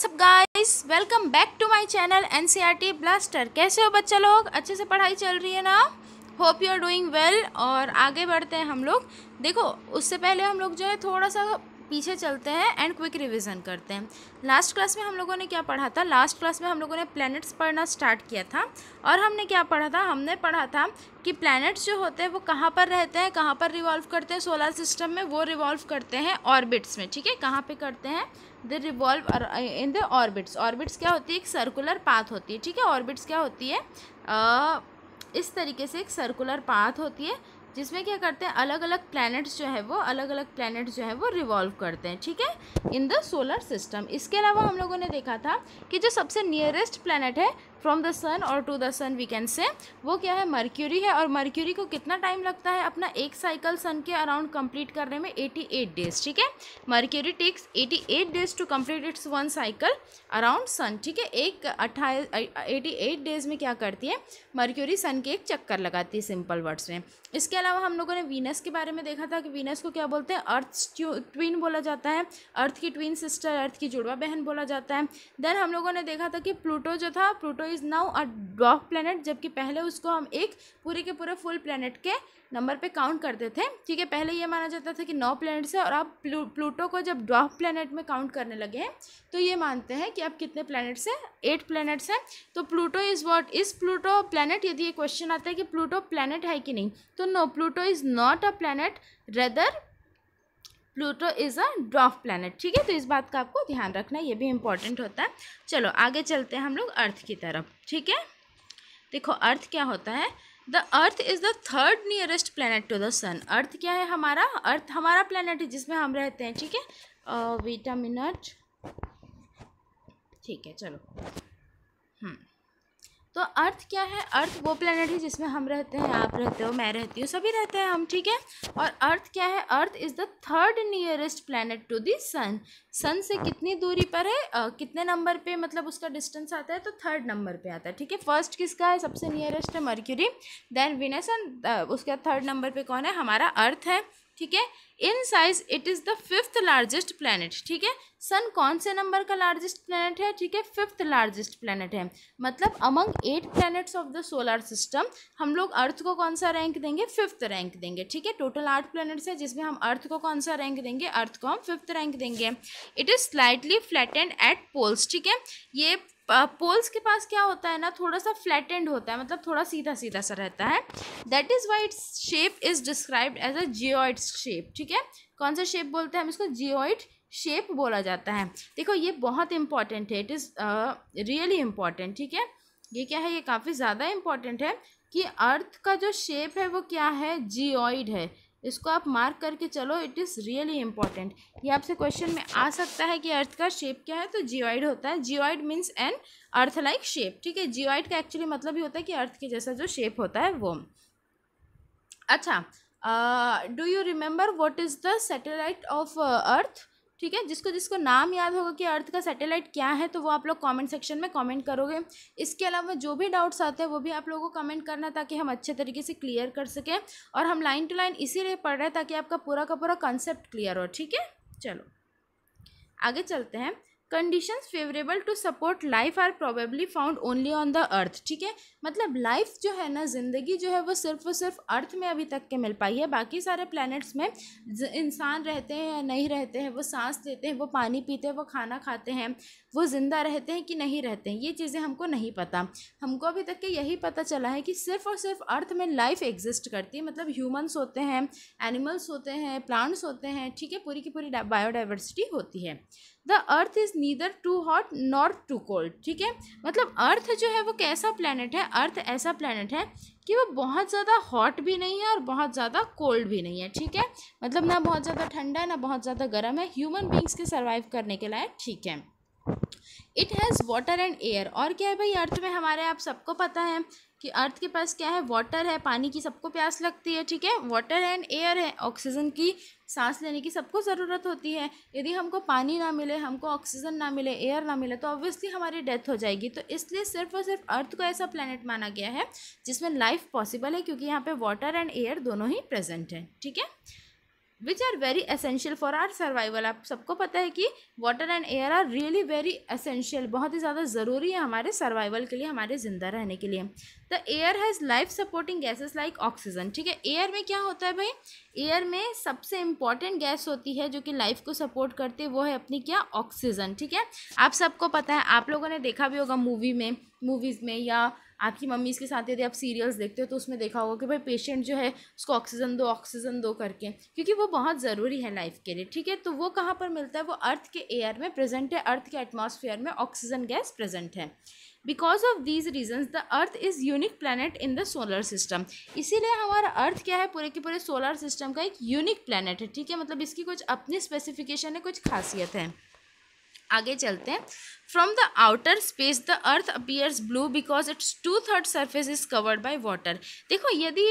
सब guys welcome back to my channel NCERT blaster कैसे हो बच्चा लोग अच्छे से पढ़ाई चल रही है ना hope you are doing well और आगे बढ़ते हैं हम लोग देखो उससे पहले हम लोग जो है थोड़ा सा पीछे चलते हैं एंड क्विक रिवीजन करते हैं लास्ट क्लास में हम लोगों ने क्या पढ़ा था लास्ट क्लास में हम लोगों ने प्लैनेट्स पढ़ना स्टार्ट किया था और हमने क्या पढ़ा था हमने पढ़ा था कि प्लैनेट्स जो होते हैं वो कहाँ पर रहते हैं कहाँ पर रिवॉल्व करते हैं सोलर सिस्टम में वो रिवॉल्व करते हैं ऑर्बिट्स में ठीक है कहाँ पर करते हैं they revolve in the orbits orbits क्या होती है एक सर्कुलर पाथ होती है ठीक है ऑर्बिट्स क्या होती है आ, इस तरीके से एक सर्कुलर पाथ होती है जिसमें क्या करते हैं अलग अलग प्लैनेट्स जो है वो अलग अलग प्लैनेट्स जो है वो रिवॉल्व करते हैं ठीक है इन द सोलर सिस्टम इसके अलावा हम लोगों ने देखा था कि जो सबसे नियरेस्ट प्लानट है फ्रॉम द सन और to the sun we can say वो क्या है मर्क्यूरी है और मर्क्यूरी को कितना टाइम लगता है अपना एक साइकिल सन के अराउंड कंप्लीट करने में एटी एट डेज ठीक है Mercury takes eighty eight days to complete its one cycle around sun ठीक है एक अट्ठाईस एटी एट डेज में क्या करती है मर्क्यूरी सन के एक चक्कर लगाती है सिंपल वर्ड्स में इसके अलावा हम लोगों ने वीनस के बारे में देखा था कि वीनस को क्या बोलते हैं अर्थ ट्वीन बोला जाता है अर्थ की ट्वीन सिस्टर अर्थ की जुड़वा बहन बोला जाता है देन हम लोगों ने देखा था कि प्लूटो जो था प्लूटो इज़ नाउ अ डॉग प्लानट जबकि पहले उसको हम एक पूरे के पूरे फुल प्लानट के नंबर पे काउंट करते थे ठीक है पहले ये माना जाता था कि नौ प्लैनेट्स है और अब प्लू, प्लूटो को जब डॉग प्लानट में काउंट करने लगे हैं तो ये मानते हैं कि अब कितने प्लैनेट्स हैं एट प्लैनेट्स हैं तो Pluto is what is Pluto planet यदि ये क्वेश्चन आता है कि प्लूटो प्लानट है कि नहीं तो no Pluto is not a planet rather Pluto is a dwarf planet ठीक है तो इस बात का आपको ध्यान रखना ये भी इम्पॉर्टेंट होता है चलो आगे चलते हैं हम लोग अर्थ की तरफ ठीक है देखो अर्थ क्या होता है the earth is the third nearest planet to the sun earth क्या है हमारा अर्थ हमारा प्लानट है जिसमें हम रहते हैं ठीक है वीटामिनट ठीक है चलो हम्म तो अर्थ क्या है अर्थ वो प्लेनेट है जिसमें हम रहते हैं आप रहते हो मैं रहती हूँ सभी रहते हैं हम ठीक है और अर्थ क्या है earth is the third nearest planet to the sun sun से कितनी दूरी पर है आ, कितने नंबर पे मतलब उसका डिस्टेंस आता है तो थर्ड नंबर पे आता है ठीक है फर्स्ट किसका है सबसे नियरेस्ट है मर्क्यूरी देन विनेसन उसका थर्ड नंबर पर कौन है हमारा अर्थ है ठीक है in size it is the fifth largest planet ठीक है सन कौन से नंबर का लार्जेस्ट प्लानट है ठीक है फिफ्थ लार्जेस्ट प्लानट है मतलब among eight planets of the solar system हम लोग अर्थ को कौन सा रैंक देंगे फिफ्थ रैंक देंगे ठीक है टोटल आठ प्लैनेट्स है जिसमें हम अर्थ को कौन सा रैंक देंगे अर्थ को हम फिफ्थ रैंक देंगे it is slightly flattened at poles ठीक है ये पोल्स के पास क्या होता है ना थोड़ा सा फ्लैटेंड होता है मतलब थोड़ा सीधा सीधा सा रहता है that is why its shape is described as a geoid shape ठीक है कौन सा शेप बोलते हैं हम इसको जियोइड शेप बोला जाता है देखो ये बहुत इंपॉर्टेंट है इट इज़ रियली इम्पॉर्टेंट ठीक है ये क्या है ये काफ़ी ज़्यादा इम्पॉर्टेंट है कि अर्थ का जो शेप है वो क्या है जियोइड है इसको आप मार्क करके चलो इट इज़ रियली इम्पॉर्टेंट ये आपसे क्वेश्चन में आ सकता है कि अर्थ का शेप क्या है तो जियोइड होता है geoid means an earth like shape ठीक है जियोइड का एक्चुअली मतलब ही होता है कि अर्थ के जैसा जो शेप होता है वो अच्छा do you remember what is the satellite of earth ठीक है जिसको जिसको नाम याद होगा कि अर्थ का सैटेलाइट क्या है तो वो आप लोग कमेंट सेक्शन में कमेंट करोगे इसके अलावा जो भी डाउट्स आते हैं वो भी आप लोगों को कमेंट करना ताकि हम अच्छे तरीके से क्लियर कर सकें और हम लाइन टू लाइन इसीलिए पढ़ रहे हैं ताकि आपका पूरा का पूरा कंसेप्ट क्लियर हो ठीक है चलो आगे चलते हैं conditions favourable to support life are probably found only on the earth ठीक है मतलब लाइफ जो है ना ज़िंदगी जो है वो सिर्फ और सिर्फ अर्थ में अभी तक के मिल पाई है बाकी सारे प्लैनेट्स में इंसान रहते हैं या नहीं रहते हैं वो सांस लेते हैं वो पानी पीते हैं वो खाना खाते हैं वो ज़िंदा रहते हैं कि नहीं रहते हैं ये चीज़ें हमको नहीं पता हमको अभी तक के यही पता चला है कि सिर्फ और सिर्फ अर्थ में लाइफ एग्जिस्ट करती है मतलब ह्यूमन्स होते हैं एनिमल्स होते हैं प्लांट्स होते हैं ठीक है पूरी की पूरी बायोडाइवर्सिटी होती है the earth is neither too hot not too cold ठीक है मतलब अर्थ जो है वो कैसा प्लानट है अर्थ ऐसा प्लानट है कि वो बहुत ज़्यादा हॉट भी नहीं है और बहुत ज़्यादा कोल्ड भी नहीं है ठीक है मतलब ना बहुत ज़्यादा ठंडा है ना बहुत ज़्यादा गर्म है ह्यूमन बींग्स के सर्वाइव करने के लायक ठीक है it has water and air और क्या है भाई अर्थ में हमारे आप सबको पता है कि अर्थ के पास क्या है वाटर है पानी की सबको प्यास लगती है ठीक है वाटर एंड एयर है ऑक्सीजन की सांस लेने की सबको ज़रूरत होती है यदि हमको पानी ना मिले हमको ऑक्सीजन ना मिले एयर ना मिले तो ऑब्वियसली हमारी डेथ हो जाएगी तो इसलिए सिर्फ और सिर्फ अर्थ को ऐसा प्लानट माना गया है जिसमें लाइफ पॉसिबल है क्योंकि यहाँ पर वाटर एंड एयर दोनों ही प्रेजेंट हैं ठीक है which are very essential for our survival आप सबको पता है कि water and air are really very essential बहुत ही ज़्यादा ज़रूरी है हमारे सर्वाइवल के लिए हमारे ज़िंदा रहने के लिए the air has life supporting gases like oxygen ठीक है एयर में क्या होता है भाई एयर में सबसे इंपॉर्टेंट गैस होती है जो कि लाइफ को सपोर्ट करती है वो है अपनी क्या ऑक्सीजन ठीक है आप सबको पता है आप लोगों ने देखा भी होगा मूवी में मूवीज़ में या आपकी मम्मीज़ के साथ यदि आप सीरियल्स देखते हो तो उसमें देखा होगा कि भाई पेशेंट जो है उसको ऑक्सीजन दो ऑक्सीजन दो करके क्योंकि वो बहुत ज़रूरी है लाइफ के लिए ठीक है तो वो कहाँ पर मिलता है वो अर्थ के एयर में प्रेजेंट है अर्थ के एटमोसफेयर में ऑक्सीजन गैस प्रेजेंट है because of these reasons the earth is unique planet in the solar system इसीलिए हमारा अर्थ क्या है पूरे के पूरे सोलर सिस्टम का एक यूनिक प्लानट है ठीक है मतलब इसकी कुछ अपनी स्पेसिफिकेशन है कुछ खासियत है आगे चलते हैं from the outer space the earth appears blue because its two third surface is covered by water देखो यदि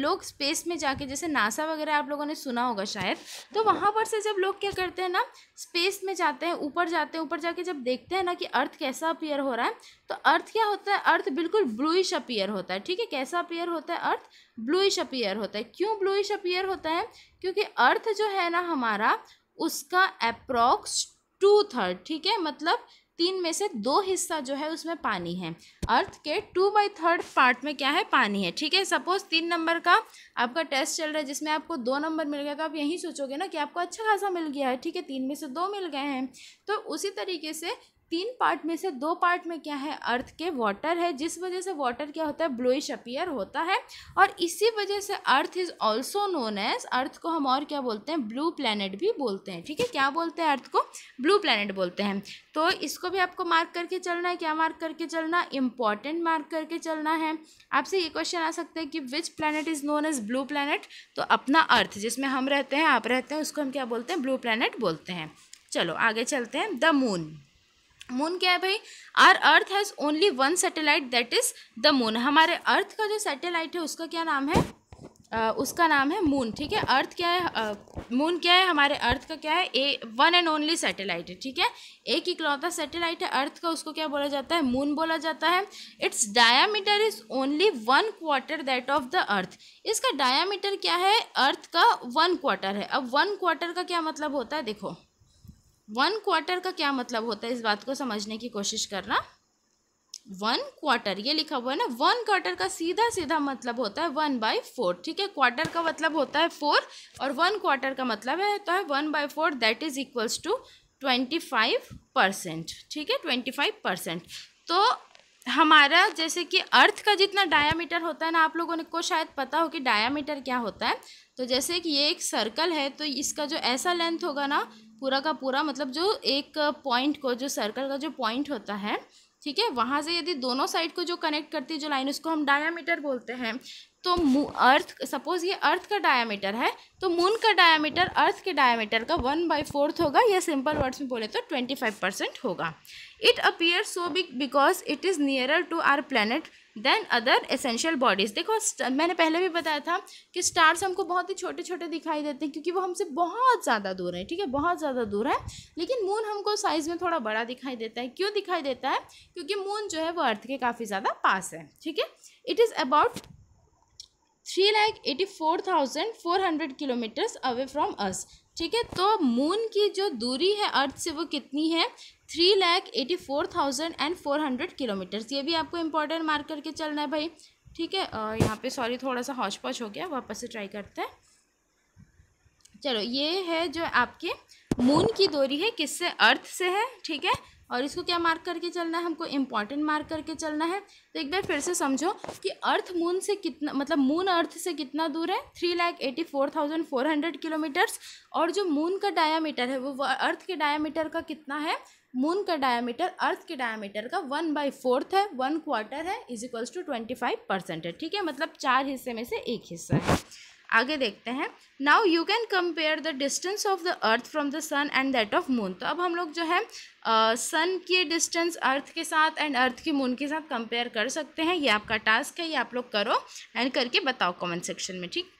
लोग स्पेस में जाके जैसे नासा वगैरह आप लोगों ने सुना होगा शायद तो वहाँ पर से जब लोग क्या करते हैं ना स्पेस में जाते हैं ऊपर जाते हैं ऊपर जाके जब देखते हैं ना कि अर्थ कैसा अपीयर हो रहा है तो अर्थ क्या होता है अर्थ बिल्कुल ब्लूइश अपीयर होता है ठीक है कैसा अपीयर होता है अर्थ ब्लूइश अपीयर होता है क्यों ब्लूइश अपीयर होता है क्योंकि अर्थ जो है ना हमारा उसका अप्रॉक्स टू थर्ड ठीक है मतलब तीन में से दो हिस्सा जो है उसमें पानी है अर्थ के टू बाई थर्ड पार्ट में क्या है पानी है ठीक है सपोज तीन नंबर का आपका टेस्ट चल रहा है जिसमें आपको दो नंबर मिल गया तो आप यही सोचोगे ना कि आपको अच्छा खासा मिल गया है ठीक है तीन में से दो मिल गए हैं तो उसी तरीके से तीन पार्ट में से दो पार्ट में क्या है अर्थ के वाटर है जिस वजह से वाटर क्या होता है ब्लूइश अपियर होता है और इसी वजह से earth is also known as earth को हम और क्या बोलते हैं ब्लू प्लानट भी बोलते हैं ठीक है क्या बोलते हैं अर्थ को ब्लू प्लानट बोलते हैं तो इसको भी आपको मार्क करके चलना है क्या मार्क करके चलना इंपॉर्टेंट मार्क करके चलना है आपसे ये क्वेश्चन आ सकता है कि which planet is known as blue planet तो अपना अर्थ जिसमें हम रहते हैं आप रहते हैं उसको हम क्या बोलते हैं ब्लू प्लानट बोलते हैं चलो आगे चलते हैं द मून मून क्या है भाई our earth has only one satellite that is the moon हमारे अर्थ का जो सैटेलाइट है उसका क्या नाम है आ, उसका नाम है मून ठीक है अर्थ क्या है मून क्या है हमारे अर्थ का क्या है a one and only satellite है ठीक है एक इकलौता सैटेलाइट है अर्थ का उसको क्या बोला जाता है मून बोला जाता है its diameter is only one quarter that of the earth इसका डायामीटर क्या है अर्थ का वन क्वार्टर है अब वन क्वार्टर का क्या मतलब होता है देखो वन क्वार्टर का क्या मतलब होता है इस बात को समझने की कोशिश करना वन क्वार्टर ये लिखा हुआ है ना वन क्वार्टर का सीधा सीधा मतलब होता है वन बाई फोर ठीक है क्वार्टर का मतलब होता है फोर और वन क्वार्टर का मतलब है तो है one by four that is equals to twenty five percent ठीक है ट्वेंटी फाइव परसेंट तो हमारा जैसे कि अर्थ का जितना डायामीटर होता है ना आप लोगों ने को शायद पता हो कि डायामीटर क्या होता है तो जैसे कि ये एक सर्कल है तो इसका जो ऐसा लेंथ होगा ना पूरा का पूरा मतलब जो एक पॉइंट को जो सर्कल का जो पॉइंट होता है ठीक है वहाँ से यदि दोनों साइड को जो कनेक्ट करती है जो लाइन उसको हम डायामीटर बोलते हैं तो अर्थ सपोज ये अर्थ का डायामीटर है तो मून का डायामीटर अर्थ के डायामीटर का वन बाई फोर्थ होगा या सिंपल वर्ड्स में बोले तो ट्वेंटी फाइव परसेंट होगा it appear so big because it is nearer to our planet than other essential bodies देखो मैंने पहले भी बताया था कि स्टार्स हमको बहुत ही छोटे छोटे दिखाई देते हैं क्योंकि वो हमसे बहुत ज़्यादा दूर हैं ठीक है बहुत ज़्यादा दूर है लेकिन मून हमको साइज़ में थोड़ा बड़ा दिखाई देता है क्यों दिखाई देता है क्योंकि मून जो है वो अर्थ के काफ़ी ज़्यादा पास है ठीक है it is about three lakh eighty four thousand four hundred kilometres away from us ठीक है तो मून की जो दूरी है अर्थ से वो कितनी है three lakh eighty four thousand and four hundred kilometres ये भी आपको इम्पोर्टेंट मार्क करके चलना है भाई ठीक है यहाँ पे सॉरी थोड़ा सा हॉच पौच हो गया वापस से ट्राई करते हैं चलो ये है जो आपके मून की दूरी है किससे अर्थ से है ठीक है और इसको क्या मार्क करके चलना है हमको इम्पॉर्टेंट मार्क करके चलना है तो एक बार फिर से समझो कि अर्थ मून से कितना मतलब मून अर्थ से कितना दूर है three lakh eighty four thousand four hundred kilometres और जो मून का डायामीटर है वो अर्थ के डायामीटर का कितना है मून का डायामीटर अर्थ के डायामीटर का वन बाई फोर्थ है वन क्वार्टर है is equals to twenty five percent है ठीक है मतलब चार हिस्से में से एक हिस्सा है आगे देखते हैं now you can compare the distance of the earth from the sun and that of moon तो अब हम लोग जो है सन uh, की डिस्टेंस अर्थ के साथ एंड अर्थ की मून के साथ कंपेयर कर सकते हैं ये आपका टास्क है ये आप लोग करो एंड करके बताओ कमेंट सेक्शन में ठीक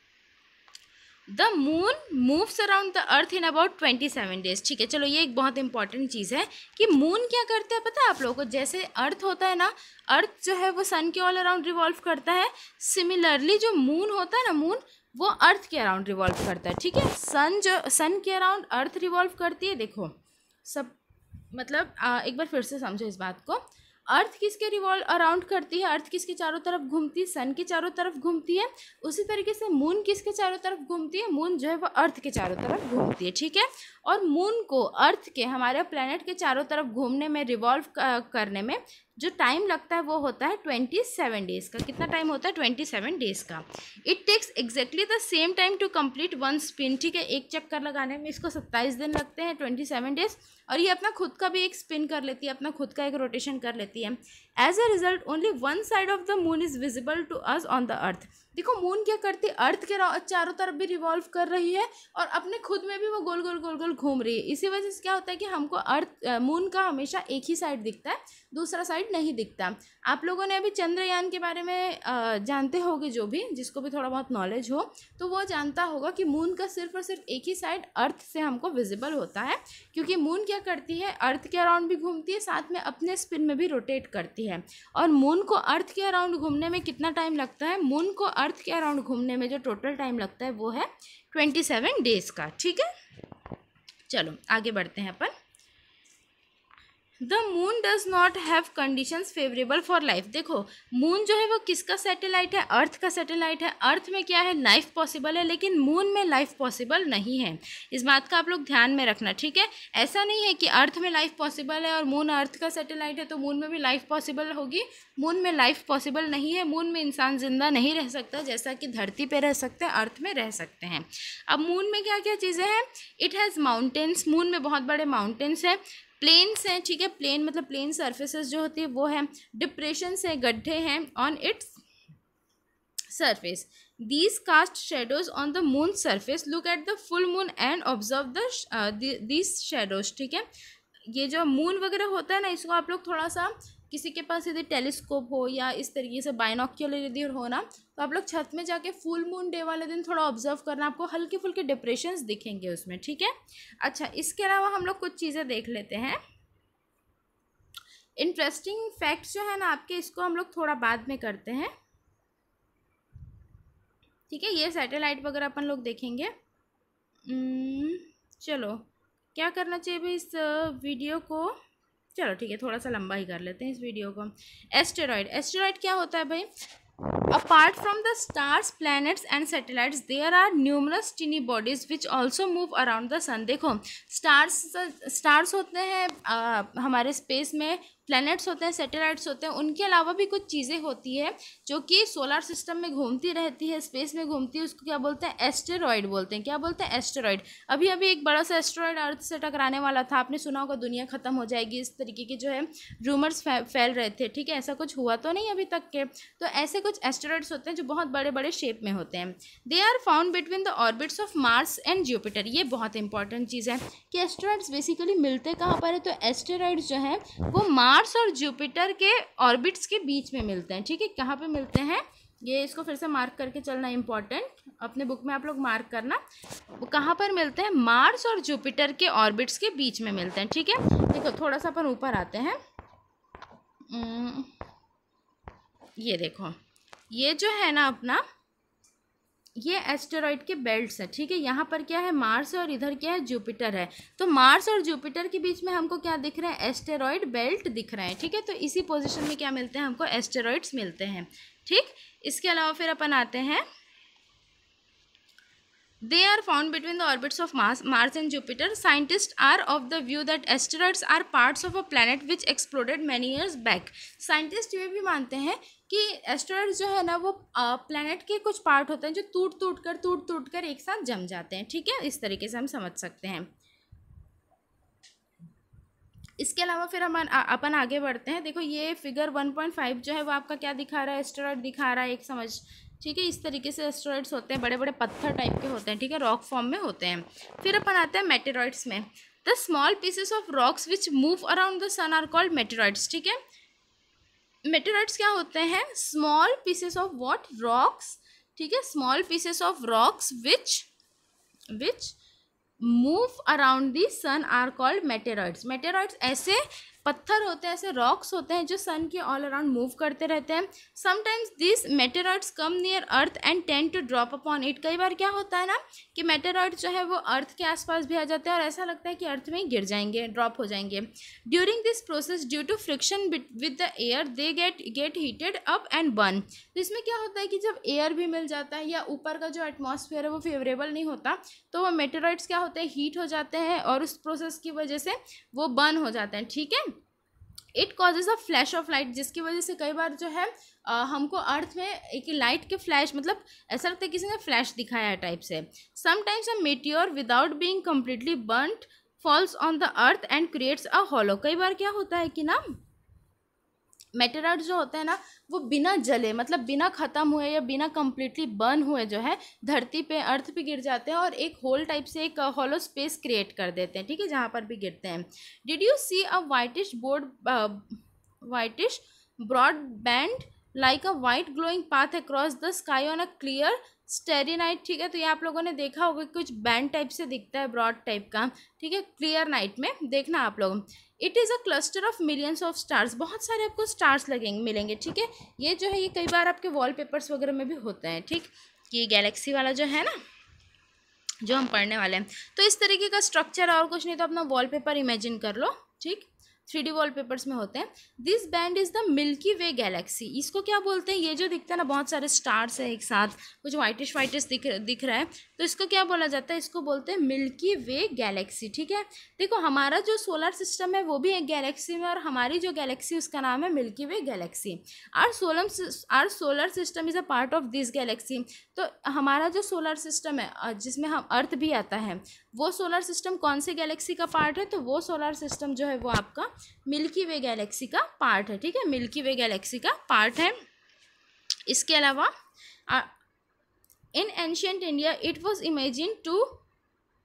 the moon moves around the earth in about twenty seven days ठीक है चलो ये एक बहुत इंपॉर्टेंट चीज़ है कि मून क्या करते हैं पता है आप लोगों को जैसे अर्थ होता है ना अर्थ जो है वो सन के ऑल अराउंड रिवॉल्व करता है सिमिलरली जो मून होता है ना मून वो अर्थ के अराउंड रिवॉल्व करता है ठीक है सन जो सन के अराउंड अर्थ रिवॉल्व करती है देखो सब मतलब आ, एक बार फिर से समझो इस बात को अर्थ किसके रिवॉल्व अराउंड करती है अर्थ किसके चारों तरफ घूमती है सन के चारों तरफ घूमती है उसी तरीके से मून किसके चारों तरफ घूमती है मून जो है वो अर्थ के चारों तरफ घूमती है ठीक है और मून को अर्थ के हमारे प्लानट के चारों तरफ घूमने में रिवॉल्व करने में जो टाइम लगता है वो होता है ट्वेंटी सेवन डेज़ का कितना टाइम होता है ट्वेंटी सेवन डेज़ का it takes exactly the same time to complete one spin ठीक है एक चक्कर लगाने में इसको सत्ताईस दिन लगते हैं ट्वेंटी सेवन डेज़ और ये अपना खुद का भी एक स्पिन कर लेती है अपना खुद का एक रोटेशन कर लेती है as a result only one side of the moon is visible to us on the earth देखो मून क्या करती है अर्थ के चारों तरफ भी रिवॉल्व कर रही है और अपने खुद में भी वो गोल गोल गोल गोल घूम रही है इसी वजह से क्या होता है कि हमको अर्थ मून का हमेशा एक ही साइड दिखता है दूसरा साइड नहीं दिखता आप लोगों ने अभी चंद्रयान के बारे में जानते होंगे जो भी जिसको भी थोड़ा बहुत नॉलेज हो तो वो जानता होगा कि मून का सिर्फ और सिर्फ एक ही साइड अर्थ से हमको विजिबल होता है क्योंकि मून क्या करती है अर्थ के अराउंड भी घूमती है साथ में अपने स्पिन में भी रोटेट करती है होती है और मून को अर्थ के अराउंड घूमने में कितना टाइम लगता है मून को अर्थ के अराउंड घूमने में जो टोटल टाइम लगता है वो है ट्वेंटी सेवन डेज़ का ठीक है चलो आगे बढ़ते हैं अपन the moon does not have condition favourable for life देखो मून जो है वो किसका सेटेलाइट है अर्थ का सेटेलाइट है अर्थ में क्या है लाइफ पॉसिबल है लेकिन मून में लाइफ पॉसिबल नहीं है इस बात का आप लोग ध्यान में रखना ठीक है ऐसा नहीं है कि अर्थ में लाइफ पॉसिबल है और मून अर्थ का सेटेलाइट है तो मून में भी लाइफ पॉसिबल होगी मून में लाइफ पॉसिबल नहीं है मून में इंसान ज़िंदा नहीं रह सकता जैसा कि धरती पर रह सकते हैं अर्थ में रह सकते हैं अब मून में क्या क्या चीज़ें हैं इट हैज़ माउंटेन्स मून में बहुत बड़े माउंटेन्स हैं प्लेन्स हैं ठीक है प्लेन मतलब प्लेन सर्फेसिस जो होती है वो है डिप्रेशन से गड्ढे हैं on its surface these cast shadows on the moon surface look at the full moon and observe these shadows ठीक है ये जो मून वगैरह होता है ना इसको आप लोग थोड़ा सा किसी के पास यदि टेलीस्कोप हो या इस तरीके से बायनोक्यूलर यदि हो ना तो आप लोग छत में जाके फुल मून डे वाले दिन थोड़ा ऑब्जर्व करना आपको हल्के फुल्के डिप्रेशंस दिखेंगे उसमें ठीक है अच्छा इसके अलावा हम लोग कुछ चीज़ें देख लेते हैं इंटरेस्टिंग फैक्ट्स जो है ना आपके इसको हम लोग थोड़ा बाद में करते हैं ठीक है ये सैटेलाइट वगैरह अपन लोग देखेंगे चलो क्या करना चाहिए भाई इस वीडियो को चलो ठीक है थोड़ा सा लंबा ही कर लेते हैं इस वीडियो को एस्टेरॉयड एस्टेरॉयड क्या होता है भाई apart from the stars planets and satellites there are numerous tiny bodies which also move around the sun देखो स्टार्स स्टार्स होते हैं हमारे स्पेस में प्लैनेट्स होते हैं सैटेलाइट्स होते हैं उनके अलावा भी कुछ चीज़ें होती है जो कि सोलर सिस्टम में घूमती रहती है स्पेस में घूमती है उसको क्या बोलते हैं एस्टेरॉयड बोलते हैं क्या बोलते हैं एस्टेरॉयड अभी अभी एक बड़ा सा एस्टेरॉयड अर्थ से टकराने वाला था आपने सुना होगा दुनिया ख़त्म हो जाएगी इस तरीके के जो है रूमर्स फैल रहे थे ठीक है ऐसा कुछ हुआ तो नहीं अभी तक के तो ऐसे कुछ एस्टेरॉयड्स होते हैं जो बहुत बड़े बड़े शेप में होते हैं they are found between the orbits of Mars and Jupiter ये बहुत इंपॉर्टेंट चीज़ है कि एस्टेरॉयड्स बेसिकली मिलते कहाँ पर है तो एस्टेरॉयड्स जो हैं वो मार्स मार्स और जुपिटर के ऑर्बिट्स के बीच में मिलते हैं ठीक है कहाँ पे मिलते हैं ये इसको फिर से मार्क करके चलना इम्पॉर्टेंट अपने बुक में आप लोग मार्क करना वो कहाँ पर मिलते हैं मार्स और जुपिटर के ऑर्बिट्स के बीच में मिलते हैं ठीक है देखो थोड़ा सा अपन ऊपर आते हैं ये देखो ये जो है ना अपना ये एस्टेरॉयड के बेल्ट्स हैं ठीक है यहाँ पर क्या है मार्स है और इधर क्या है जुपिटर है तो मार्स और जुपिटर के बीच में हमको क्या दिख रहा है एस्टेरॉयड बेल्ट दिख रहा है ठीक है तो इसी पोजिशन में क्या मिलते हैं हमको एस्टेरॉयड्स मिलते हैं ठीक इसके अलावा फिर अपन आते हैं They are found between the orbits of Mars, Mars and Jupiter. Scientists are of the view that asteroids are parts of a planet which exploded many years back. Scientists ये भी मानते हैं कि एस्ट्रॉयड जो है ना वो प्लानट के कुछ पार्ट होते हैं जो टूट टूट कर टूट टूट कर एक साथ जम जाते हैं ठीक है इस तरीके से हम समझ सकते हैं इसके अलावा फिर हम अपन आगे बढ़ते हैं देखो ये फिगर 1.5 जो है वो आपका क्या दिखा रहा है एस्टेरॉयड दिखा रहा है एक समझ ठीक है इस तरीके से एस्ट्रॉयड्स होते हैं बड़े बड़े पत्थर टाइप के होते हैं ठीक है रॉक फॉर्म में होते हैं फिर अपन आते हैं मेटेरॉइड्स में the small pieces of rocks which move around the sun are called meteoroids ठीक है मेटेरॉइड्स क्या होते हैं small pieces of what rocks ठीक है small pieces of rocks which which move around the sun are called meteoroids meteoroids ऐसे पत्थर होते हैं ऐसे रॉक्स होते हैं जो सन के ऑल अराउंड मूव करते रहते हैं sometimes this meteoroids come near earth and tend to drop upon it कई बार क्या होता है ना कि मेटेरॉइड जो है वो अर्थ के आसपास भी आ जाते हैं और ऐसा लगता है कि अर्थ में गिर जाएंगे ड्रॉप हो जाएंगे during this process due to friction with the air they get get heated up and burn तो इसमें क्या होता है कि जब एयर भी मिल जाता है या ऊपर का जो एटमोसफेयर है वो फेवरेबल नहीं होता तो वो मेटेरॉइड्स क्या होते हैं हीट हो जाते हैं और उस प्रोसेस की वजह से वो बर्न हो जाते हैं ठीक है it causes a flash of light जिसकी वजह से कई बार जो है आ, हमको अर्थ में एक लाइट के फ्लैश मतलब ऐसा लगता है किसी ने फ्लैश दिखाया है टाइप से sometimes a meteor without being completely burned falls on the earth and creates a hollow कई बार क्या होता है कि ना मेटेराइड जो होते हैं ना वो बिना जले मतलब बिना ख़त्म हुए या बिना कम्प्लीटली बर्न हुए जो है धरती पे अर्थ पे गिर जाते हैं और एक होल टाइप से एक हॉलो स्पेस क्रिएट कर देते हैं ठीक है जहाँ पर भी गिरते हैं did you see a whitish board whitish broadband like a white glowing path across the sky on a clear starry night ठीक है तो ये आप लोगों ने देखा होगा कुछ बैंड टाइप से दिखता है ब्रॉड टाइप का ठीक है क्लियर नाइट में देखना आप लोग it is a cluster of millions of stars बहुत सारे आपको स्टार्स लगेंगे मिलेंगे ठीक है ये जो है ये कई बार आपके वॉलपेपर्स वगैरह में भी होते हैं ठीक ये गैलेक्सी वाला जो है ना जो हम पढ़ने वाले हैं तो इस तरीके का स्ट्रक्चर और कुछ नहीं तो अपना पेपर इमेजिन कर लो ठीक थ्री डी वॉलपेपर्स में होते हैं this band is the Milky way galaxy इसको क्या बोलते हैं ये जो दिखता है ना बहुत सारे स्टार्स है एक साथ कुछ वाइटिश वाइटिश दिख दिख रहा है तो इसको क्या बोला जाता है इसको बोलते हैं मिल्की वे गैलेक्सी ठीक है देखो हमारा जो सोलर सिस्टम है वो भी एक गैलेक्सी में और हमारी जो गैलेक्सी उसका नाम है milky way galaxy our solar our solar system is a part of this galaxy तो हमारा जो सोलर सिस्टम है जिसमें हम अर्थ भी आता है वो सोलर सिस्टम कौन से गैलेक्सी का पार्ट है तो वो सोलर सिस्टम जो है वो आपका मिल्की वे गैलेक्सी का पार्ट है ठीक है मिल्की वे गैलेक्सी का पार्ट है इसके अलावा in ancient India it was imagine to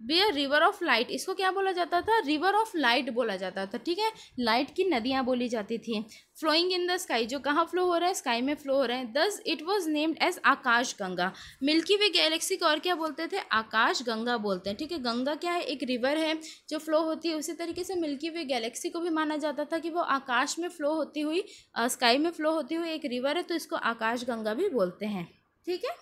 be river of light इसको क्या बोला जाता था रिवर ऑफ लाइट बोला जाता था ठीक है लाइट की नदियाँ बोली जाती थी फ्लोइंग इन द स्काई जो कहाँ फ्लो हो रहा है स्काई में फ्लो हो रहे हैं thus it was named as Akash Ganga milky way galaxy को और क्या बोलते थे आकाश गंगा बोलते हैं ठीक है गंगा क्या है एक रिवर है जो फ्लो होती है उसी तरीके से मिल्की वे गैलेक्सी को भी माना जाता था कि वो आकाश में फ्लो होती हुई स्काई में फ्लो होती हुई एक रिवर है तो इसको आकाश गंगा भी बोलते हैं ठीक है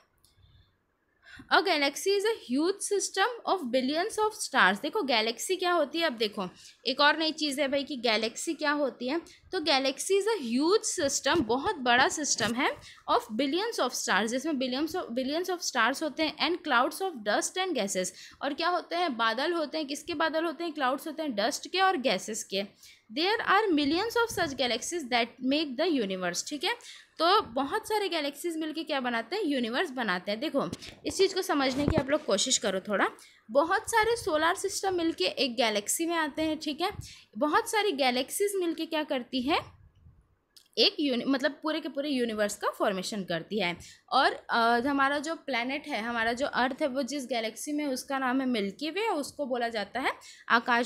a galaxy is a huge system of billions of stars देखो गैलेक्सी क्या होती है अब देखो एक और नई चीज़ है भाई कि गैलेक्सी क्या होती है तो galaxy is a huge system बहुत बड़ा सिस्टम है ऑफ बिलियंस ऑफ स्टार्स जिसमें billions of billions of stars होते हैं and clouds of dust and gases और क्या होते हैं बादल होते हैं किसके बादल होते हैं क्लाउड्स होते हैं डस्ट के और गैसेस के there are millions of such galaxies that make the universe ठीक है तो बहुत सारे गैलेक्सीज मिलके क्या बनाते हैं यूनिवर्स बनाते हैं देखो इस चीज़ को समझने की आप लोग कोशिश करो थोड़ा बहुत सारे सोलार सिस्टम मिलके एक गैलेक्सी में आते हैं ठीक है बहुत सारी गैलेक्सीज मिलके क्या करती है एक मतलब पूरे के पूरे यूनिवर्स का फॉर्मेशन करती है और हमारा जो प्लानट है हमारा जो अर्थ है वो जिस गैलेक्सी में उसका नाम है मिल्की वे उसको बोला जाता है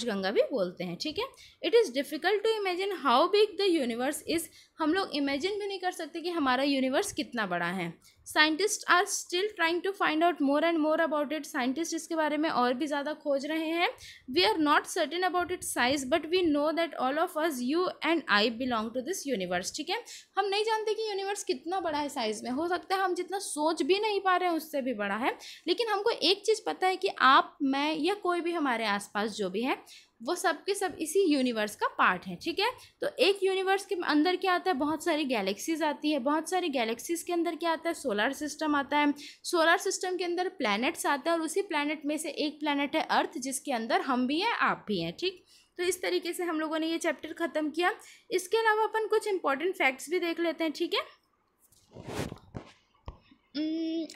गंगा भी बोलते हैं ठीक है it is difficult to imagine how big the universe is हम लोग इमेजिन भी नहीं कर सकते कि हमारा यूनिवर्स कितना बड़ा है scientist are still trying to find out more and more about it scientist इसके बारे में और भी ज़्यादा खोज रहे हैं we are not certain about it size but we know that all of us you and I belong to this universe ठीक है हम नहीं जानते कि यूनिवर्स कितना बड़ा है साइज में हो सकता है हम जितना सोच भी नहीं पा रहे हैं उससे भी बड़ा है लेकिन हमको एक चीज़ पता है कि आप मैं या कोई भी हमारे आसपास जो भी है वो सब के सब इसी यूनिवर्स का पार्ट है ठीक है तो एक यूनिवर्स के अंदर क्या आता है बहुत सारी गैलेक्सीज आती है बहुत सारी गैलेक्सीज के अंदर क्या आता है सोलर सिस्टम आता है सोलर सिस्टम के अंदर प्लैनेट्स आते हैं और उसी प्लैनेट में से एक प्लैनेट है अर्थ जिसके अंदर हम भी हैं आप भी हैं ठीक तो इस तरीके से हम लोगों ने ये चैप्टर ख़त्म किया इसके अलावा अपन कुछ इंपॉर्टेंट फैक्ट्स भी देख लेते हैं ठीक है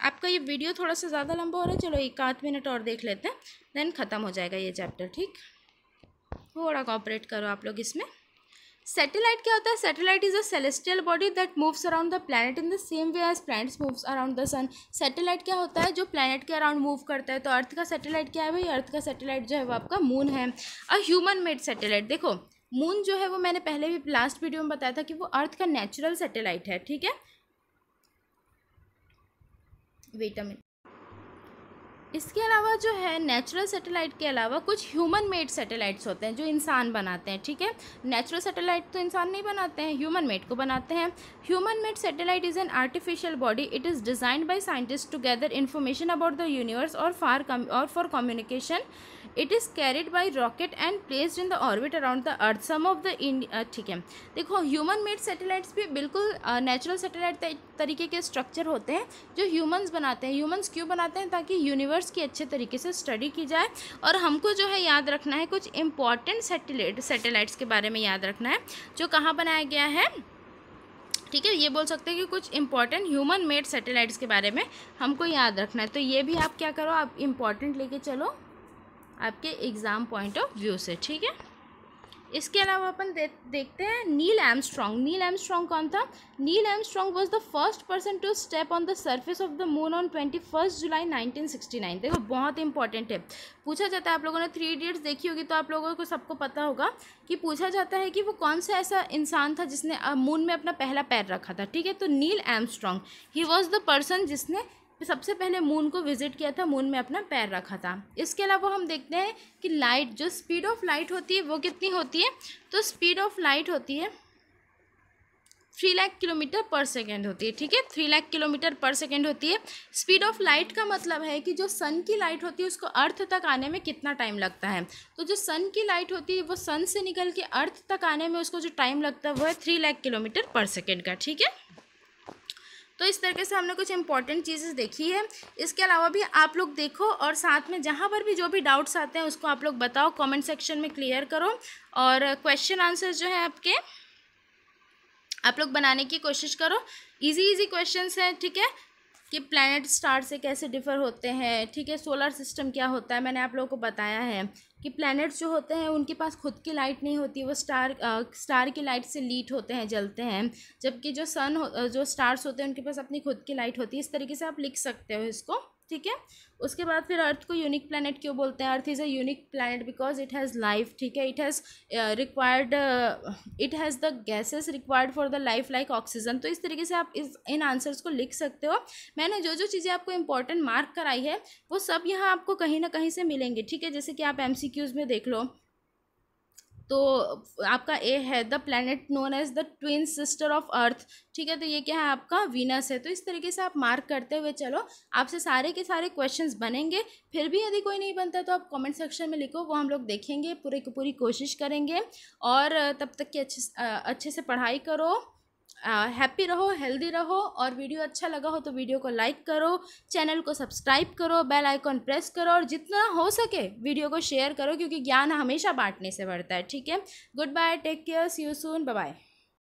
आपका ये वीडियो थोड़ा सा ज़्यादा लंबा हो रहा है चलो एक आध मिनट और देख लेते हैं देन ख़त्म हो जाएगा ये चैप्टर ठीक थोड़ा कॉपरेट करो आप लोग इसमें सेटेलाइट क्या होता है satellite is a celestial body that moves around the planet in the same way as planets moves around the sun satellite क्या होता है जो प्लैनेट के अराउंड मूव करता है तो अर्थ का सेटेलाइट क्या है भाई अर्थ का सेटेलाइट जो है वो आपका मून है अ ह्यूमन मेड सेटेलाइट देखो मून जो है वो मैंने पहले भी लास्ट वीडियो में बताया था कि वो अर्थ का नेचुरल सेटेलाइट है ठीक है विटामिन इसके अलावा जो है नेचुरल सैटेलाइट के अलावा कुछ ह्यूमन मेड सैटेलाइट्स होते हैं जो इंसान बनाते हैं ठीक है नेचुरल सैटेलाइट तो इंसान नहीं बनाते हैं ह्यूमन मेड को बनाते हैं human made satellite is an artificial body it is designed by scientist to gather information about the universe और फार और for communication it is carried by rocket and placed in the orbit around the earth some of the India ठीक है देखो human made satellites भी बिल्कुल natural uh, satellite तरीके के structure होते हैं जो ह्यूमन्स बनाते हैं ह्यूमन्स क्यों बनाते हैं ताकि यूनिवर्स यूनिवर्स की अच्छे तरीके से स्टडी की जाए और हमको जो है याद रखना है कुछ इम्पॉर्टेंट सेटेलाइट सेटेलाइट्स के बारे में याद रखना है जो कहाँ बनाया गया है ठीक है ये बोल सकते हैं कि कुछ इंपॉर्टेंट ह्यूमन मेड सेटेलाइट्स के बारे में हमको याद रखना है तो ये भी आप क्या करो आप इम्पॉर्टेंट लेके चलो आपके एग्ज़ाम पॉइंट ऑफ व्यू से ठीक है इसके अलावा अपन दे, देखते हैं Neil Armstrong Neil Armstrong कौन था Neil Armstrong was the first person to step on the surface of the moon on twenty first July nineteen sixty nine देखो बहुत इंपॉर्टेंट है पूछा जाता है आप लोगों ने थ्री इडियट्स देखी होगी तो आप लोगों को सबको पता होगा कि पूछा जाता है कि वो कौन सा ऐसा इंसान था जिसने मून में अपना पहला पैर रखा था ठीक है तो नील एम स्ट्रॉन्ग ही वॉज द पर्सन जिसने सबसे पहले मून को विज़िट किया था मून में अपना पैर रखा था इसके अलावा हम देखते हैं कि लाइट जो स्पीड ऑफ लाइट होती है वो कितनी होती है तो स्पीड ऑफ लाइट होती है three lakh kilometre per second होती है ठीक है three lakh kilometre per second होती है स्पीड ऑफ लाइट का मतलब है कि जो सन की लाइट होती है उसको अर्थ तक आने में कितना टाइम लगता है तो जो सन की लाइट होती है वो सन से निकल के अर्थ तक आने में उसको जो टाइम लगता है वो है three lakh kilometre per second का ठीक है तो इस तरीके से हमने कुछ इंपॉर्टेंट चीज़ें देखी है इसके अलावा भी आप लोग देखो और साथ में जहाँ पर भी जो भी डाउट्स आते हैं उसको आप लोग बताओ कॉमेंट सेक्शन में क्लियर करो और क्वेश्चन आंसर जो है आपके आप लोग बनाने की कोशिश करो इजी इजी क्वेश्चंस हैं ठीक है कि प्लैनेट स्टार से कैसे डिफर होते हैं ठीक है सोलर सिस्टम क्या होता है मैंने आप लोगों को बताया है कि प्लैनेट्स जो होते हैं उनके पास खुद की लाइट नहीं होती वो स्टार आ, स्टार की लाइट से लीट होते हैं जलते हैं जबकि जो सन जो स्टार्स होते हैं उनके पास अपनी खुद की लाइट होती है इस तरीके से आप लिख सकते हो इसको ठीक है उसके बाद फिर अर्थ को यूनिक प्लानट क्यों बोलते हैं earth is a unique planet because it has life ठीक है it has required it has the gases required for the life like oxygen तो इस तरीके से आप इस इन आंसर्स को लिख सकते हो मैंने जो जो चीज़ें आपको इंपॉर्टेंट मार्क कराई है वो सब यहाँ आपको कहीं ना कहीं से मिलेंगे ठीक है जैसे कि आप एम में देख लो तो आपका ए है the planet known as the twin sister of earth ठीक है तो ये क्या है आपका वीनस है तो इस तरीके से आप मार्क करते हुए चलो आपसे सारे के सारे क्वेश्चंस बनेंगे फिर भी यदि कोई नहीं बनता तो आप कमेंट सेक्शन में लिखो वो हम लोग देखेंगे पूरे की पूरी कोशिश करेंगे और तब तक के अच्छे अच्छे से पढ़ाई करो हैप्पी रहो हेल्दी रहो और वीडियो अच्छा लगा हो तो वीडियो को लाइक करो चैनल को सब्सक्राइब करो बेल आइकॉन प्रेस करो और जितना हो सके वीडियो को शेयर करो क्योंकि ज्ञान हमेशा बांटने से बढ़ता है ठीक है good bye take care see you soon bye